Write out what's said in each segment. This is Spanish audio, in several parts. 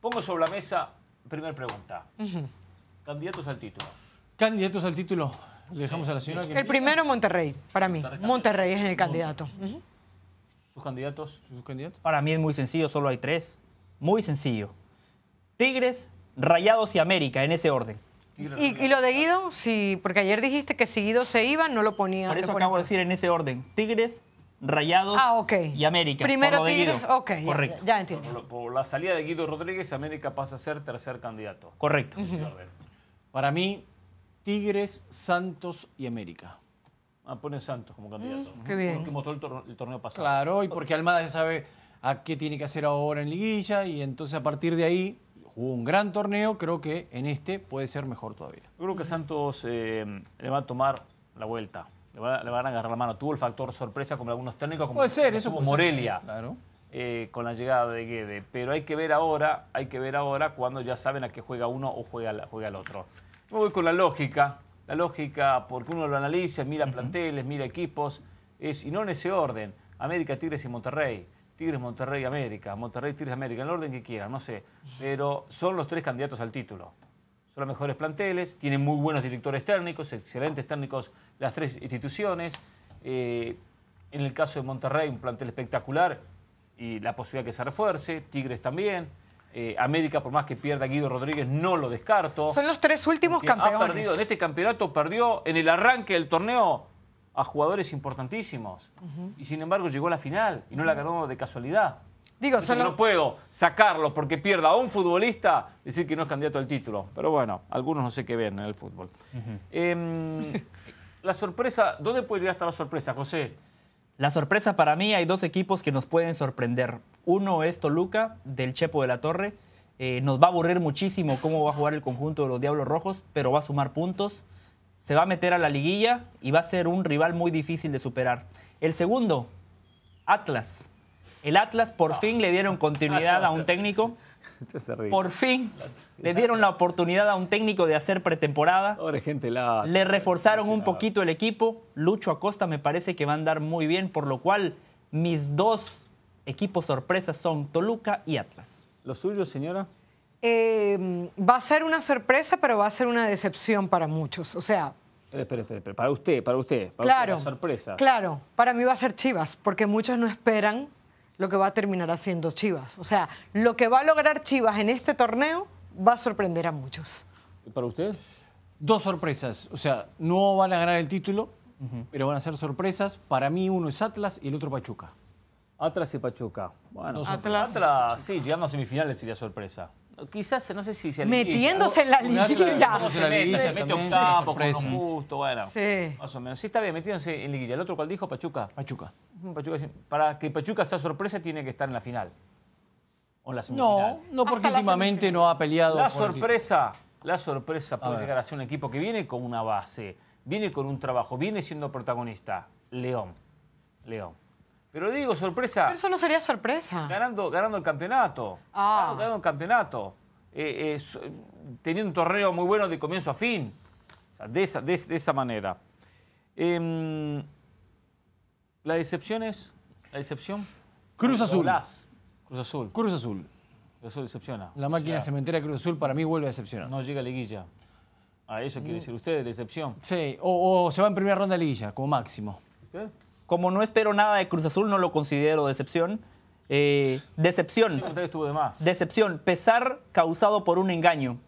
Pongo sobre la mesa, primera pregunta. Candidatos al título. Candidatos al título. Le dejamos a la señora El primero Monterrey, para mí. Monterrey, es el candidato. ¿Sus candidatos? ¿Sus candidatos? Para mí es muy sencillo, solo hay tres. Muy sencillo. Tigres, Rayados y América, en ese orden. ¿Y, lo de Guido? Sí, porque ayer dijiste que si Guido se iba, no lo ponía. Por eso acabo de decir en ese orden. Tigres, Rayados ah, y América. Primero Tigres, ok, Correcto. Ya, entiendo. Por, la salida de Guido Rodríguez, América pasa a ser tercer candidato. Correcto. Para mí, Tigres, Santos y América. Ah, pone Santos como candidato. Mm, bien. Porque mostró el, torneo pasado. Claro, y porque Almada ya sabe a qué tiene que hacer ahora en liguilla y entonces a partir de ahí jugó un gran torneo, creo que en este puede ser mejor todavía. Yo creo que Santos eh, le va a tomar la vuelta le, van a agarrar la mano. Tuvo el factor sorpresa como algunos técnicos, como, puede ser, eso como Morelia. Eh, con la llegada de Guede, pero hay que ver ahora, hay que ver ahora cuando ya saben a qué juega uno o juega, juega el otro. Me voy con la lógica, la lógica porque uno lo analiza, mira planteles, mira equipos, es, y no en ese orden, América, Tigres y Monterrey, Tigres, Monterrey, América, Monterrey, Tigres, América, en el orden que quieran, no sé, pero son los tres candidatos al título los mejores planteles, tienen muy buenos directores técnicos, excelentes técnicos las tres instituciones. Eh, en el caso de Monterrey, un plantel espectacular y la posibilidad que se refuerce, Tigres también. Eh, América, por más que pierda Guido Rodríguez, no lo descarto. Son los tres últimos campeones. perdido, en este campeonato perdió en el arranque del torneo a jugadores importantísimos. Y sin embargo llegó a la final y no la ganó de casualidad. Digo, No puedo sacarlo porque pierda a un futbolista, decir que no es candidato al título. Pero bueno, algunos no sé qué ven en el fútbol. Em, la sorpresa, ¿dónde puede llegar hasta la sorpresa, José? La sorpresa para mí, hay dos equipos que nos pueden sorprender. Uno es Toluca, del Chepo de la Torre. Eh, nos va a aburrir muchísimo cómo va a jugar el conjunto de los Diablos Rojos, pero va a sumar puntos, se va a meter a la liguilla y va a ser un rival muy difícil de superar. El segundo, Atlas el Atlas por fin le dieron continuidad a un técnico. Por fin le dieron la oportunidad a un técnico de hacer pretemporada. gente Le reforzaron un poquito el equipo. Lucho Acosta me parece que va a andar muy bien, por lo cual mis dos equipos sorpresas son Toluca y Atlas. Los suyo, señora? Em, va a ser una sorpresa, pero va a ser una decepción para muchos. O sea. Espera, espera, Para usted, para usted. Para claro. sorpresa. Claro. Para mí va a ser Chivas, porque muchos no esperan lo que va a terminar haciendo Chivas. O sea, lo que va a lograr Chivas en este torneo va a sorprender a muchos. ¿Y para ustedes? Dos sorpresas. O sea, no van a ganar el título, pero van a ser sorpresas. Para mí uno es Atlas y el otro Pachuca. Atlas y Pachuca. Bueno, Atlas, sí, llegando a semifinales sería sorpresa. Quizás, no sé si se Metiéndose en la liguilla. se, la liguilla con gusto, bueno. Sí. Más o menos. Sí, está bien, metiéndose en liguilla. El otro, cual dijo? Pachuca. Pachuca. Para que Pachuca sea sorpresa, tiene que estar en la final. O en la semifinal. No, no porque últimamente no ha peleado. La sorpresa, la sorpresa puede llegar a ser un equipo que viene con una base, viene con un trabajo, viene siendo protagonista. León. León. Pero digo, sorpresa. Pero eso no sería sorpresa. Ganando, ganando el campeonato. Ah. Ganando, el campeonato. Eh, eh teniendo un torneo muy bueno de comienzo a fin. de, esa, de, esa, manera. Em, ¿La decepción es? ¿La decepción? Cruz Azul. Las. Cruz Azul. Cruz Azul. decepciona. La máquina cementera Cruz Azul para mí vuelve a decepcionar. No llega a liguilla. A ah, eso quiere mm. decir usted, la decepción. Sí, o, se va en primera ronda de liguilla, como máximo. ¿Usted? como no espero nada de Cruz Azul, no lo considero decepción. Eh, decepción. Decepción. Pesar causado por un engaño.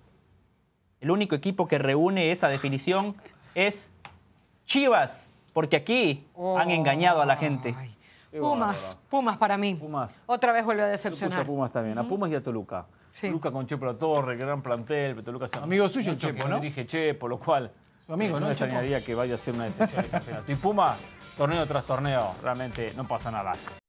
El único equipo que reúne esa definición es Chivas, porque aquí han oh. engañado a la gente. Pumas, Pumas para mí. Pumas. Otra vez vuelve a decepcionar. a Pumas también, a Pumas y a Toluca. Toluca con Chepo La Torre, gran plantel, Toluca San... Amigo suyo Chepo, ¿no? Dije Chepo, lo cual su ¿no? No extrañaría que vaya a ser una decepción de campeonato. Y Pumas, torneo tras torneo, realmente no pasa nada.